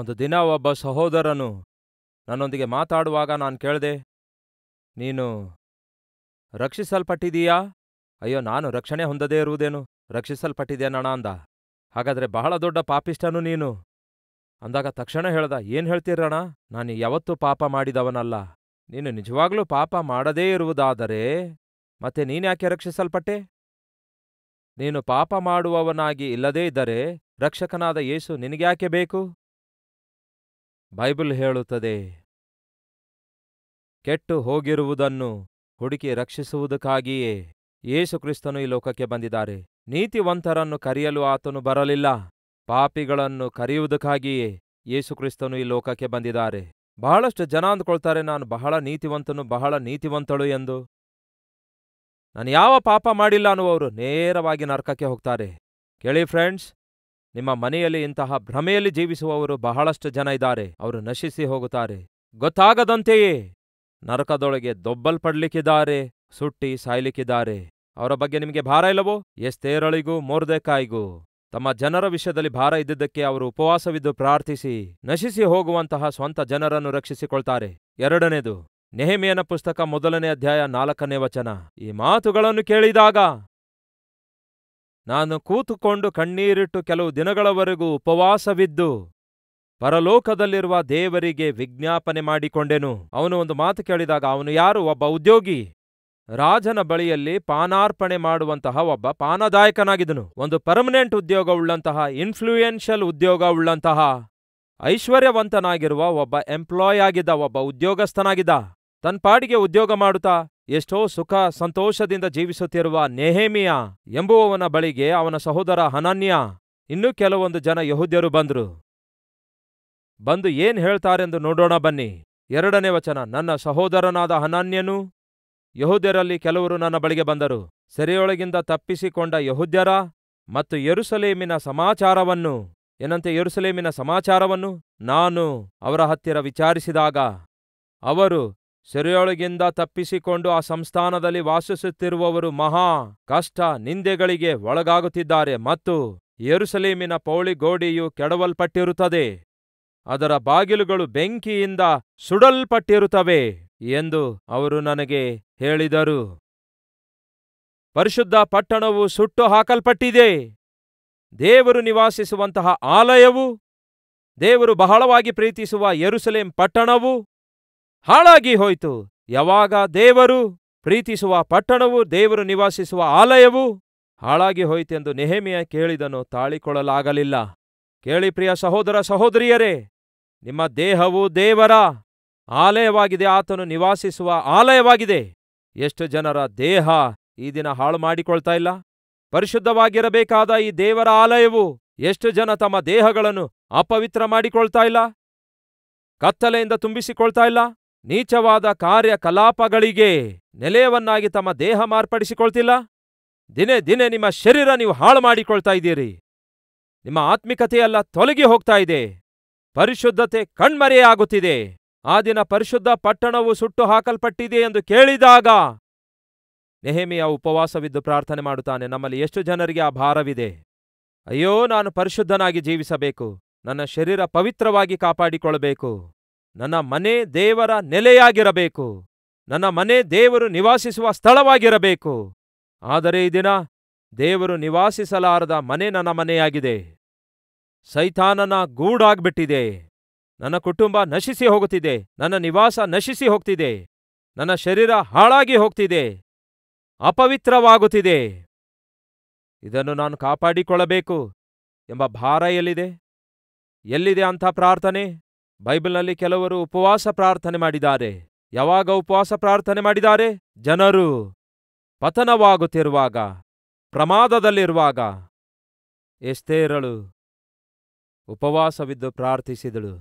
ಒಂದು ದಿನ ಒಬ್ಬ ಸಹೋದರನು ನನ್ನೊಂದಿಗೆ ಮಾತಾಡುವಾಗ ನಾನು ಕೇಳಿದೆ ನೀನು ರಕ್ಷಿಸಲ್ಪಟ್ಟಿದೀಯಾ ಅಯ್ಯೋ ನಾನು ರಕ್ಷಣೆ ಹೊಂದದೇ ಇರುವುದೇನು ರಕ್ಷಿಸಲ್ಪಟ್ಟಿದೆಯಣ್ಣ ಅಂದ ಹಾಗಾದರೆ ಬಹಳ ದೊಡ್ಡ ಪಾಪಿಷ್ಟನು ನೀನು ಅಂದಾಗ ತಕ್ಷಣ ಹೇಳ್ದ ಏನು ಹೇಳ್ತೀರಣ ನಾನು ಯಾವತ್ತೂ ಪಾಪ ಮಾಡಿದವನಲ್ಲ ನೀನು ನಿಜವಾಗ್ಲೂ ಪಾಪ ಮಾಡದೇ ಇರುವುದಾದರೆ ಮತ್ತೆ ನೀನ್ಯಾಕೆ ರಕ್ಷಿಸಲ್ಪಟ್ಟೆ ನೀನು ಪಾಪ ಮಾಡುವವನಾಗಿ ಇಲ್ಲದೇ ಇದ್ದರೆ ರಕ್ಷಕನಾದ ಯೇಸು ನಿನಗ್ಯಾಕೆ ಬೇಕು ಬೈಬಲ್ ಹೇಳುತ್ತದೆ ಕೆಟ್ಟು ಹೋಗಿರುವುದನ್ನು ಹುಡುಕಿ ರಕ್ಷಿಸುವುದಕ್ಕಾಗಿಯೇ ಯೇಸುಕ್ರಿಸ್ತನು ಈ ಲೋಕಕ್ಕೆ ಬಂದಿದ್ದಾರೆ ನೀತಿವಂತರನ್ನು ಕರೆಯಲು ಆತನು ಬರಲಿಲ್ಲ ಪಾಪಿಗಳನ್ನು ಕರೆಯುವುದಕ್ಕಾಗಿಯೇ ಯೇಸುಕ್ರಿಸ್ತನು ಈ ಲೋಕಕ್ಕೆ ಬಂದಿದ್ದಾರೆ ಬಹಳಷ್ಟು ಜನ ಅಂದ್ಕೊಳ್ತಾರೆ ನಾನು ಬಹಳ ನೀತಿವಂತನು ಬಹಳ ನೀತಿವಂತಳು ಎಂದು ನಾನು ಯಾವ ಪಾಪ ಮಾಡಿಲ್ಲ ಅನ್ನುವರು ನೇರವಾಗಿ ನರಕಕ್ಕೆ ಹೋಗ್ತಾರೆ ಕೇಳಿ ಫ್ರೆಂಡ್ಸ್ ನಿಮ್ಮ ಮನೆಯಲ್ಲಿ ಇಂತಹ ಭ್ರಮೆಯಲ್ಲಿ ಜೀವಿಸುವವರು ಬಹಳಷ್ಟು ಜನ ಇದ್ದಾರೆ ಅವರು ನಶಿಸಿ ಹೋಗುತ್ತಾರೆ ಗೊತ್ತಾಗದಂತೆಯೇ ನರಕದೊಳಗೆ ದೊಬ್ಬಲ್ಪಡ್ಲಿಕ್ಕಿದ್ದಾರೆ ಸುಟ್ಟಿ ಸಾಯ್ಲಿಕ್ಕಿದ್ದಾರೆ ಅವರ ಬಗ್ಗೆ ನಿಮಗೆ ಭಾರ ಇಲ್ಲವೋ ಎಸ್ತೇರಳಿಗೂ ಮೋರ್ದೇಕಾಯಿಗೂ ತಮ್ಮ ಜನರ ವಿಷಯದಲ್ಲಿ ಭಾರ ಇದ್ದಿದ್ದಕ್ಕೆ ಅವರು ಉಪವಾಸವಿದ್ದು ಪ್ರಾರ್ಥಿಸಿ ನಶಿಸಿ ಹೋಗುವಂತಹ ಸ್ವಂತ ಜನರನ್ನು ರಕ್ಷಿಸಿಕೊಳ್ತಾರೆ ಎರಡನೇದು ನೆಹಮಿಯನ ಪುಸ್ತಕ ಮೊದಲನೇ ಅಧ್ಯಾಯ ನಾಲ್ಕನೇ ವಚನ ಈ ಮಾತುಗಳನ್ನು ಕೇಳಿದಾಗ ನಾನು ಕೂತುಕೊಂಡು ಕಣ್ಣೀರಿಟ್ಟು ಕೆಲವು ದಿನಗಳವರೆಗೂ ಉಪವಾಸವಿದ್ದು ಪರಲೋಕದಲ್ಲಿರುವ ದೇವರಿಗೆ ವಿಜ್ಞಾಪನೆ ಮಾಡಿಕೊಂಡೆನು ಅವನು ಒಂದು ಮಾತು ಕೇಳಿದಾಗ ಅವನು ಯಾರು ಒಬ್ಬ ಉದ್ಯೋಗಿ ರಾಜನ ಬಳಿಯಲ್ಲಿ ಪಾನಾರ್ಪಣೆ ಮಾಡುವಂತಹ ಒಬ್ಬ ಪಾನದಾಯಕನಾಗಿದನು ಒಂದು ಪರ್ಮನೆಂಟ್ ಉದ್ಯೋಗ ಉಳ್ಳಂತಹ ಇನ್ಫ್ಲೂಯೆನ್ಷಿಯಲ್ ಉದ್ಯೋಗ ಉಳ್ಳಂತಹ ಐಶ್ವರ್ಯವಂತನಾಗಿರುವ ಒಬ್ಬ ಎಂಪ್ಲಾಯ್ ಆಗಿದ್ದ ಒಬ್ಬ ಉದ್ಯೋಗಸ್ಥನಾಗಿದ್ದ ತನ್ ಪಾಡಿಗೆ ಉದ್ಯೋಗ ಮಾಡುತ್ತಾ ಎಷ್ಟೋ ಸುಖ ಸಂತೋಷದಿಂದ ಜೀವಿಸುತ್ತಿರುವ ನೆಹೇಮಿಯ ಎಂಬುವವನ ಬಳಿಗೆ ಅವನ ಸಹೋದರ ಹನನ್ಯ ಇನ್ನೂ ಕೆಲವೊಂದು ಜನ ಯಹೂದ್ಯರು ಬಂದರು ಬಂದು ಏನ್ ಹೇಳ್ತಾರೆಂದು ನೋಡೋಣ ಬನ್ನಿ ಎರಡನೇ ವಚನ ನನ್ನ ಸಹೋದರನಾದ ಹನನ್ಯನು ಯಹುದ್ಯರಲ್ಲಿ ಕೆಲವರು ನನ್ನ ಬಳಿಗೆ ಬಂದರು ಸೆರೆಯೊಳಗಿಂದ ತಪ್ಪಿಸಿಕೊಂಡ ಯಹುದ್ಯರ ಮತ್ತು ಯರುಸಲೇಮಿನ ಸಮಾಚಾರವನ್ನು ಏನಂತೆ ಯರುಸಲೇಮಿನ ಸಮಾಚಾರವನ್ನು ನಾನು ಅವರ ಹತ್ತಿರ ವಿಚಾರಿಸಿದಾಗ ಅವರು ಸೆರೆಯೊಳಗಿಂದ ತಪ್ಪಿಸಿಕೊಂಡು ಆ ಸಂಸ್ಥಾನದಲ್ಲಿ ವಾಸಿಸುತ್ತಿರುವವರು ಮಹಾ ಕಷ್ಟ ನಿಂದೆಗಳಿಗೆ ಒಳಗಾಗುತ್ತಿದ್ದಾರೆ ಮತ್ತು ಯರುಸಲೀಮಿನ ಪೌಳಿಗೋಡೆಯು ಕೆಡವಲ್ಪಟ್ಟಿರುತ್ತದೆ ಅದರ ಬಾಗಿಲುಗಳು ಬೆಂಕಿಯಿಂದ ಸುಡಲ್ಪಟ್ಟಿರುತ್ತವೆ ಎಂದು ಅವರು ನನಗೆ ಹೇಳಿದರು ಪರಿಶುದ್ಧ ಪಟ್ಟಣವು ಸುಟ್ಟು ಹಾಕಲ್ಪಟ್ಟಿದೆ ದೇವರು ನಿವಾಸಿಸುವಂತಹ ಆಲಯವು ದೇವರು ಬಹಳವಾಗಿ ಪ್ರೀತಿಸುವ ಯರುಸಲೇಂ ಪಟ್ಟಣವು ಹಾಳಾಗಿ ಹೋಯಿತು ಯಾವಾಗ ದೇವರು ಪ್ರೀತಿಸುವ ಪಟ್ಟಣವು ದೇವರು ನಿವಾಸಿಸುವ ಆಲಯವು ಹಾಳಾಗಿ ಹೋಯಿತೆಂದು ನೆಹಮಿಯ ಕೇಳಿದನು ತಾಳಿಕೊಳ್ಳಲಾಗಲಿಲ್ಲ ಕೇಳಿ ಪ್ರಿಯ ಸಹೋದರ ಸಹೋದರಿಯರೇ ನಿಮ್ಮ ದೇಹವು ದೇವರ ಆಲಯವಾಗಿದೆ ಆತನು ನಿವಾಸಿಸುವ ಆಲಯವಾಗಿದೆ ಎಷ್ಟು ಜನರ ದೇಹ ಈ ದಿನ ಹಾಳು ಮಾಡಿಕೊಳ್ತಾ ಇಲ್ಲ ಪರಿಶುದ್ಧವಾಗಿರಬೇಕಾದ ಈ ದೇವರ ಆಲಯವು ಎಷ್ಟು ಜನ ತಮ್ಮ ದೇಹಗಳನ್ನು ಅಪವಿತ್ರ ಮಾಡಿಕೊಳ್ತಾ ಇಲ್ಲ ಕತ್ತಲೆಯಿಂದ ತುಂಬಿಸಿಕೊಳ್ತಾ ಇಲ್ಲ ನೀಚವಾದ ಕಾರ್ಯಕಲಾಪಗಳಿಗೆ ನೆಲೆಯವನ್ನಾಗಿ ತಮ್ಮ ದೇಹ ಮಾರ್ಪಡಿಸಿಕೊಳ್ತಿಲ್ಲ ದಿನೇ ದಿನೇ ನಿಮ್ಮ ಶರೀರ ನೀವು ಹಾಳು ಮಾಡಿಕೊಳ್ತಾ ಇದ್ದೀರಿ ನಿಮ್ಮ ಆತ್ಮಿಕತೆಯೆಲ್ಲ ತೊಲಗಿ ಹೋಗ್ತಾ ಇದೆ ಪರಿಶುದ್ಧತೆ ಕಣ್ಮರೆಯಾಗುತ್ತಿದೆ ಆ ದಿನ ಪರಿಶುದ್ಧ ಪಟ್ಟಣವು ಸುಟ್ಟು ಹಾಕಲ್ಪಟ್ಟಿದೆ ಎಂದು ಕೇಳಿದಾಗ ನೆಹಮಿಯ ಉಪವಾಸವಿದ್ದು ಪ್ರಾರ್ಥನೆ ಮಾಡುತ್ತಾನೆ ನಮ್ಮಲ್ಲಿ ಎಷ್ಟು ಜನರಿಗೆ ಆ ಭಾರವಿದೆ ಅಯ್ಯೋ ನಾನು ಪರಿಶುದ್ಧನಾಗಿ ಜೀವಿಸಬೇಕು ನನ್ನ ಶರೀರ ಪವಿತ್ರವಾಗಿ ಕಾಪಾಡಿಕೊಳ್ಳಬೇಕು ನನ್ನ ಮನೆ ದೇವರ ನೆಲೆಯಾಗಿರಬೇಕು ನನ್ನ ಮನೆ ದೇವರು ನಿವಾಸಿಸುವ ಸ್ಥಳವಾಗಿರಬೇಕು ಆದರೆ ಈ ದಿನ ದೇವರು ನಿವಾಸಿಸಲಾರದ ಮನೆ ನನ್ನ ಮನೆಯಾಗಿದೆ ಸೈತಾನನ ಗೂಡಾಗ್ಬಿಟ್ಟಿದೆ ನನ್ನ ಕುಟುಂಬ ನಶಿಸಿ ಹೋಗುತ್ತಿದೆ ನನ್ನ ನಿವಾಸ ನಶಿಸಿ ಹೋಗ್ತಿದೆ ನನ್ನ ಶರೀರ ಹಾಳಾಗಿ ಹೋಗ್ತಿದೆ ಅಪವಿತ್ರವಾಗುತ್ತಿದೆ ಇದನ್ನು ನಾನು ಕಾಪಾಡಿಕೊಳ್ಳಬೇಕು ಎಂಬ ಭಾರ ಎಲ್ಲಿದೆ ಎಲ್ಲಿದೆ ಅಂಥ ಪ್ರಾರ್ಥನೆ ಬೈಬಲ್ನಲ್ಲಿ ಕೆಲವರು ಉಪವಾಸ ಪ್ರಾರ್ಥನೆ ಮಾಡಿದ್ದಾರೆ ಯಾವಾಗ ಉಪವಾಸ ಪ್ರಾರ್ಥನೆ ಮಾಡಿದ್ದಾರೆ ಜನರು ಪತನವಾಗುತ್ತಿರುವಾಗ ಪ್ರಮಾದದಲ್ಲಿರುವಾಗ ಎಸ್ತೇರಳು ಉಪವಾಸವಿದ್ದು ಪ್ರಾರ್ಥಿಸಿದಳು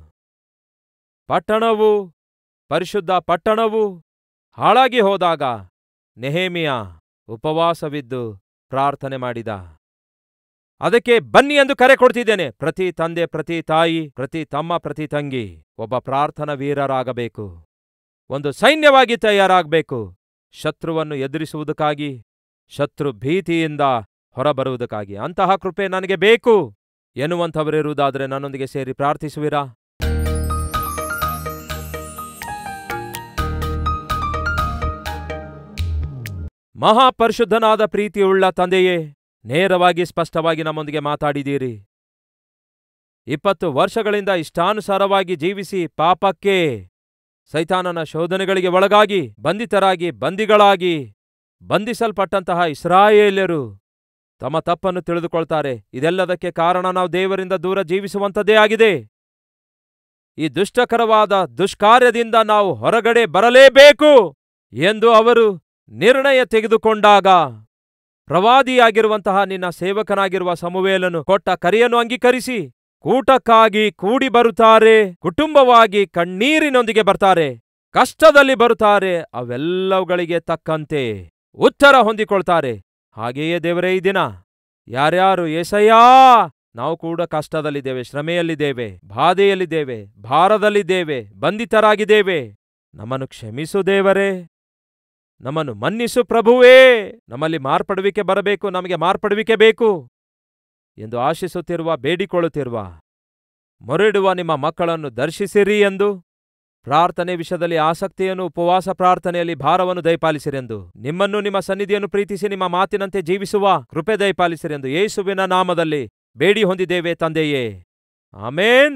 ಪಟ್ಟಣವು ಪರಿಶುದ್ಧ ಪಟ್ಟಣವು ಹಾಳಾಗಿ ಹೋದಾಗ ನೆಹೇಮಿಯ ಉಪವಾಸವಿದ್ದು ಪ್ರಾರ್ಥನೆ ಮಾಡಿದ ಅದಕ್ಕೆ ಬನ್ನಿ ಎಂದು ಕರೆ ಕೊಡ್ತಿದ್ದೇನೆ ಪ್ರತಿ ತಂದೆ ಪ್ರತಿ ತಾಯಿ ಪ್ರತಿ ತಮ್ಮ ಪ್ರತಿ ತಂಗಿ ಒಬ್ಬ ಪ್ರಾರ್ಥನಾ ವೀರರಾಗಬೇಕು ಒಂದು ಸೈನ್ಯವಾಗಿ ತಯಾರಾಗಬೇಕು ಶತ್ರುವನ್ನು ಎದುರಿಸುವುದಕ್ಕಾಗಿ ಶತ್ರು ಭೀತಿಯಿಂದ ಹೊರಬರುವುದಕ್ಕಾಗಿ ಅಂತಹ ಕೃಪೆ ನನಗೆ ಬೇಕು ಎನ್ನುವಂಥವರಿರುವುದಾದರೆ ನನ್ನೊಂದಿಗೆ ಸೇರಿ ಪ್ರಾರ್ಥಿಸುವಿರಾ ಮಹಾಪರಿಶುದ್ಧನಾದ ಪ್ರೀತಿಯುಳ್ಳ ತಂದೆಯೇ ನೇರವಾಗಿ ಸ್ಪಷ್ಟವಾಗಿ ನಮ್ಮೊಂದಿಗೆ ಮಾತಾಡಿದ್ದೀರಿ ಇಪ್ಪತ್ತು ವರ್ಷಗಳಿಂದ ಇಷ್ಟಾನುಸಾರವಾಗಿ ಜೀವಿಸಿ ಪಾಪಕ್ಕೆ ಸೈತಾನನ ಶೋಧನೆಗಳಿಗೆ ಒಳಗಾಗಿ ಬಂಧಿತರಾಗಿ ಬಂದಿಗಳಾಗಿ ಬಂಧಿಸಲ್ಪಟ್ಟಂತಹ ಇಸ್ರಾಯೇಲ್ಯರು ತಮ್ಮ ತಪ್ಪನ್ನು ತಿಳಿದುಕೊಳ್ತಾರೆ ಇದೆಲ್ಲದಕ್ಕೆ ಕಾರಣ ನಾವು ದೇವರಿಂದ ದೂರ ಜೀವಿಸುವಂಥದ್ದೇ ಆಗಿದೆ ಈ ದುಷ್ಟಕರವಾದ ದುಷ್ಕಾರ್ಯದಿಂದ ನಾವು ಹೊರಗಡೆ ಬರಲೇಬೇಕು ಎಂದು ಅವರು ನಿರ್ಣಯ ತೆಗೆದುಕೊಂಡಾಗ ಪ್ರವಾದಿಯಾಗಿರುವಂತಹ ನಿನ್ನ ಸೇವಕನಾಗಿರುವ ಸಮುವೇಲನು ಕೊಟ್ಟ ಕರೆಯನ್ನು ಅಂಗೀಕರಿಸಿ ಕೂಟಕ್ಕಾಗಿ ಕೂಡಿ ಬರುತ್ತಾರೆ ಕುಟುಂಬವಾಗಿ ಕಣ್ಣೀರಿನೊಂದಿಗೆ ಬರ್ತಾರೆ ಕಷ್ಟದಲ್ಲಿ ಬರುತ್ತಾರೆ ಅವೆಲ್ಲವುಗಳಿಗೆ ತಕ್ಕಂತೆ ಉತ್ತರ ಹೊಂದಿಕೊಳ್ತಾರೆ ಹಾಗೆಯೇ ದೇವರೇ ಈ ದಿನ ಯಾರ್ಯಾರು ಏಸಯ್ಯಾ ನಾವು ಕೂಡ ಕಷ್ಟದಲ್ಲಿದ್ದೇವೆ ಶ್ರಮೆಯಲ್ಲಿದ್ದೇವೆ ಬಾಧೆಯಲ್ಲಿದ್ದೇವೆ ಭಾರದಲ್ಲಿದ್ದೇವೆ ಬಂಧಿತರಾಗಿದ್ದೇವೆ ನಮ್ಮನ್ನು ಕ್ಷಮಿಸು ದೇವರೇ ನಮ್ಮನ್ನು ಮನ್ನಿಸು ಪ್ರಭುವೇ ನಮ್ಮಲ್ಲಿ ಮಾರ್ಪಡುವಿಕೆ ಬರಬೇಕು ನಮಗೆ ಮಾರ್ಪಡುವಿಕೆ ಬೇಕು ಎಂದು ಆಶಿಸುತ್ತಿರುವ ಬೇಡಿಕೊಳ್ಳುತ್ತಿರುವ ಮೊರೆಡುವ ನಿಮ್ಮ ಮಕ್ಕಳನ್ನು ದರ್ಶಿಸಿರಿ ಎಂದು ಪ್ರಾರ್ಥನೆ ವಿಷಯದಲ್ಲಿ ಆಸಕ್ತಿಯನ್ನು ಉಪವಾಸ ಪ್ರಾರ್ಥನೆಯಲ್ಲಿ ಭಾರವನ್ನು ದಯಪಾಲಿಸಿರೆಂದು ನಿಮ್ಮನ್ನು ನಿಮ್ಮ ಸನ್ನಿಧಿಯನ್ನು ಪ್ರೀತಿಸಿ ನಿಮ್ಮ ಮಾತಿನಂತೆ ಜೀವಿಸುವ ಕೃಪೆ ದಯಪಾಲಿಸಿರೆಂದು ಯೇಸುವಿನ ನಾಮದಲ್ಲಿ ಬೇಡಿ ಹೊಂದಿದ್ದೇವೆ ತಂದೆಯೇ ಆಮೇನ್